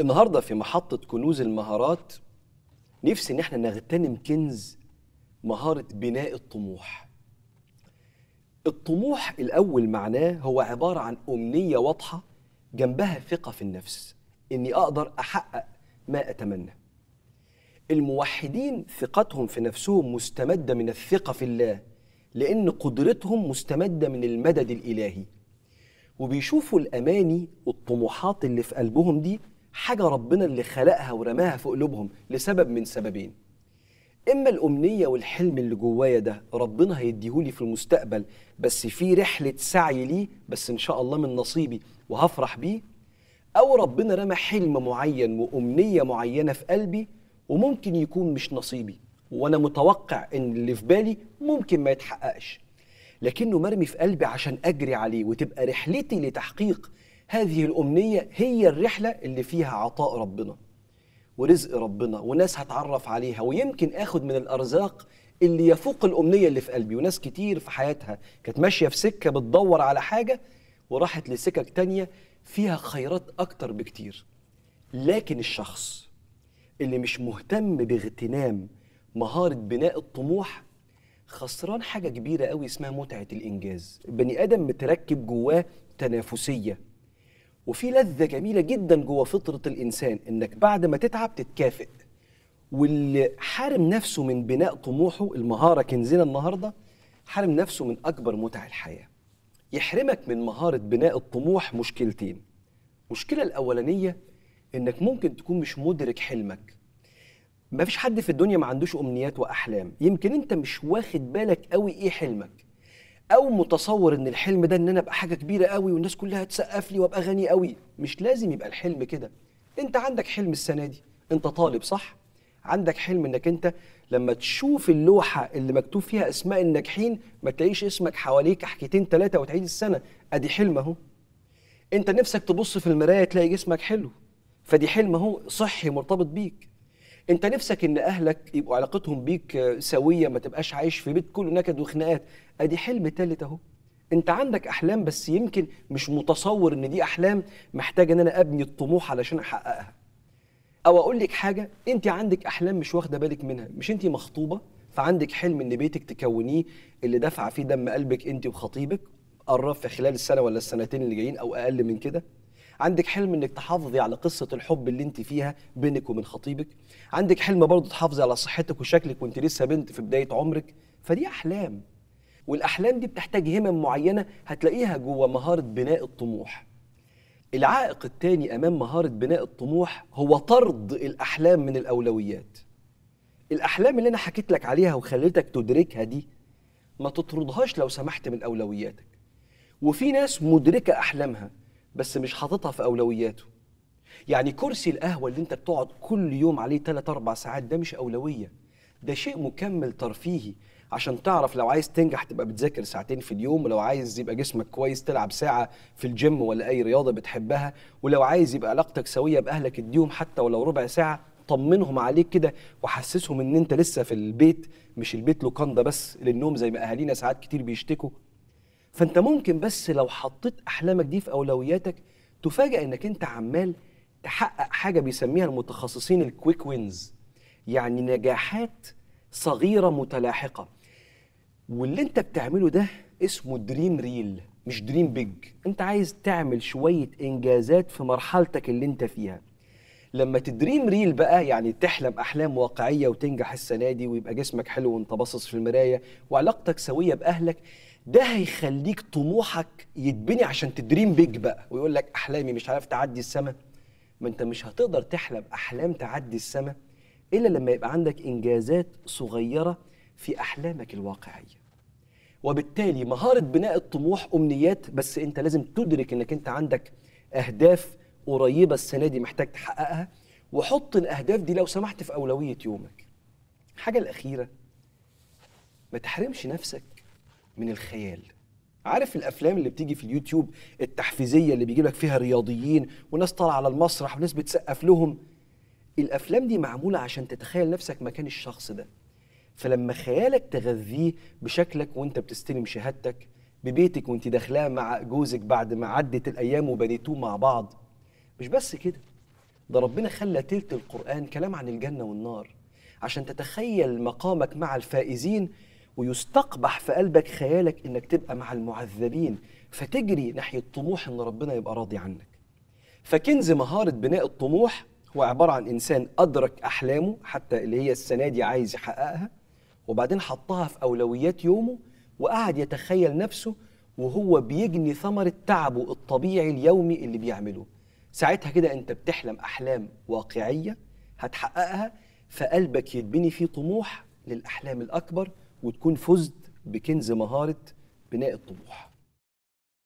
النهارده في محطه كنوز المهارات نفسي ان احنا نغتنم كنز مهاره بناء الطموح الطموح الاول معناه هو عباره عن امنيه واضحه جنبها ثقه في النفس اني اقدر احقق ما اتمنى الموحدين ثقتهم في نفسهم مستمده من الثقه في الله لان قدرتهم مستمده من المدد الالهي وبيشوفوا الاماني والطموحات اللي في قلبهم دي حاجه ربنا اللي خلقها ورماها في قلوبهم لسبب من سببين اما الامنيه والحلم اللي جوايا ده ربنا هيديهولي في المستقبل بس في رحله سعي ليه بس ان شاء الله من نصيبي وهفرح بيه او ربنا رمى حلم معين وامنيه معينه في قلبي وممكن يكون مش نصيبي وانا متوقع ان اللي في بالي ممكن ما يتحققش لكنه مرمي في قلبي عشان اجري عليه وتبقى رحلتي لتحقيق هذه الأمنية هي الرحلة اللي فيها عطاء ربنا ورزق ربنا وناس هتعرف عليها ويمكن اخد من الارزاق اللي يفوق الامنيه اللي في قلبي وناس كتير في حياتها كانت ماشيه في سكه بتدور على حاجه وراحت لسكك تانية فيها خيرات اكتر بكتير لكن الشخص اللي مش مهتم باغتنام مهاره بناء الطموح خسران حاجه كبيره قوي اسمها متعه الانجاز البني ادم متركب جواه تنافسيه وفي لذه جميله جدا جوه فطره الانسان انك بعد ما تتعب تتكافئ واللي حارم نفسه من بناء طموحه المهاره كنزنا النهارده حارم نفسه من اكبر متع الحياه يحرمك من مهاره بناء الطموح مشكلتين المشكله الاولانيه انك ممكن تكون مش مدرك حلمك ما فيش حد في الدنيا ما عندوش امنيات واحلام يمكن انت مش واخد بالك قوي ايه حلمك او متصور ان الحلم ده ان انا ابقى حاجه كبيره قوي والناس كلها تسقف لي وابقى غني قوي مش لازم يبقى الحلم كده انت عندك حلم السنه دي انت طالب صح عندك حلم انك انت لما تشوف اللوحه اللي مكتوب فيها اسماء الناجحين ما تلاقيش اسمك حواليك حكيتين ثلاثه وتعيد السنه ادي حلم اهو انت نفسك تبص في المرايه تلاقي جسمك حلو فدي حلم اهو صحي مرتبط بيك انت نفسك ان اهلك يبقوا علاقتهم بيك سويه ما تبقاش عايش في بيت كله نكد وخناقات ادي حلم تالت اهو انت عندك احلام بس يمكن مش متصور ان دي احلام محتاجه ان انا ابني الطموح علشان احققها او اقول لك حاجه انت عندك احلام مش واخده بالك منها مش انت مخطوبه فعندك حلم ان بيتك تكونيه اللي دفع فيه دم قلبك انت وخطيبك قرب في خلال السنه ولا السنتين اللي جايين او اقل من كده عندك حلم انك تحافظي على قصه الحب اللي انت فيها بينك وبين خطيبك عندك حلم برضه تحافظي على صحتك وشكلك وانت لسه بنت في بدايه عمرك فدي احلام والاحلام دي بتحتاج همم معينه هتلاقيها جوه مهاره بناء الطموح العائق الثاني امام مهاره بناء الطموح هو طرد الاحلام من الاولويات الاحلام اللي انا حكيت لك عليها وخليتك تدركها دي ما تطردهاش لو سمحت من اولوياتك وفي ناس مدركه احلامها بس مش حاططها في اولوياته يعني كرسي القهوه اللي انت بتقعد كل يوم عليه 3 4 ساعات ده مش اولويه ده شيء مكمل ترفيهي عشان تعرف لو عايز تنجح تبقى بتذاكر ساعتين في اليوم ولو عايز يبقى جسمك كويس تلعب ساعة في الجيم ولا أي رياضة بتحبها ولو عايز يبقى علاقتك سوية بأهلك اديهم حتى ولو ربع ساعة طمنهم عليك كده وحسسهم ان انت لسه في البيت مش البيت لوكاندا بس للنوم زي ما اهالينا ساعات كتير بيشتكوا فانت ممكن بس لو حطيت احلامك دي في اولوياتك تفاجئ انك انت عمال تحقق حاجه بيسميها المتخصصين الكويك وينز يعني نجاحات صغيره متلاحقه واللي انت بتعمله ده اسمه دريم ريل مش دريم بيج انت عايز تعمل شويه انجازات في مرحلتك اللي انت فيها لما تدريم ريل بقى يعني تحلم احلام واقعيه وتنجح السنه دي ويبقى جسمك حلو وانت باصص في المرايه وعلاقتك سويه باهلك ده هيخليك طموحك يتبني عشان تدريم بيج بقى ويقول لك احلامي مش عارف تعدي السما ما انت مش هتقدر تحلم احلام تعدي السما الا لما يبقى عندك انجازات صغيره في احلامك الواقعيه وبالتالي مهاره بناء الطموح امنيات بس انت لازم تدرك انك انت عندك اهداف قريبه السنه دي محتاج تحققها وحط الاهداف دي لو سمحت في اولويه يومك الحاجه الاخيره ما تحرمش نفسك من الخيال عارف الافلام اللي بتيجي في اليوتيوب التحفيزيه اللي بيجيب لك فيها رياضيين وناس طالعه على المسرح وناس بتسقف لهم الافلام دي معموله عشان تتخيل نفسك مكان الشخص ده فلما خيالك تغذيه بشكلك وانت بتستلم شهادتك ببيتك وانت داخلاه مع جوزك بعد ما عدت الايام وبنيتوه مع بعض مش بس كده ده ربنا خلى تلت القران كلام عن الجنه والنار عشان تتخيل مقامك مع الفائزين ويستقبح في قلبك خيالك انك تبقى مع المعذبين فتجري ناحيه طموح ان ربنا يبقى راضي عنك فكنز مهاره بناء الطموح هو عباره عن انسان ادرك احلامه حتى اللي هي السنه دي عايز يحققها وبعدين حطها في اولويات يومه وقعد يتخيل نفسه وهو بيجني ثمره تعبه الطبيعي اليومي اللي بيعمله ساعتها كده انت بتحلم احلام واقعيه هتحققها فقلبك يتبني فيه طموح للاحلام الاكبر وتكون فزت بكنز مهاره بناء الطموح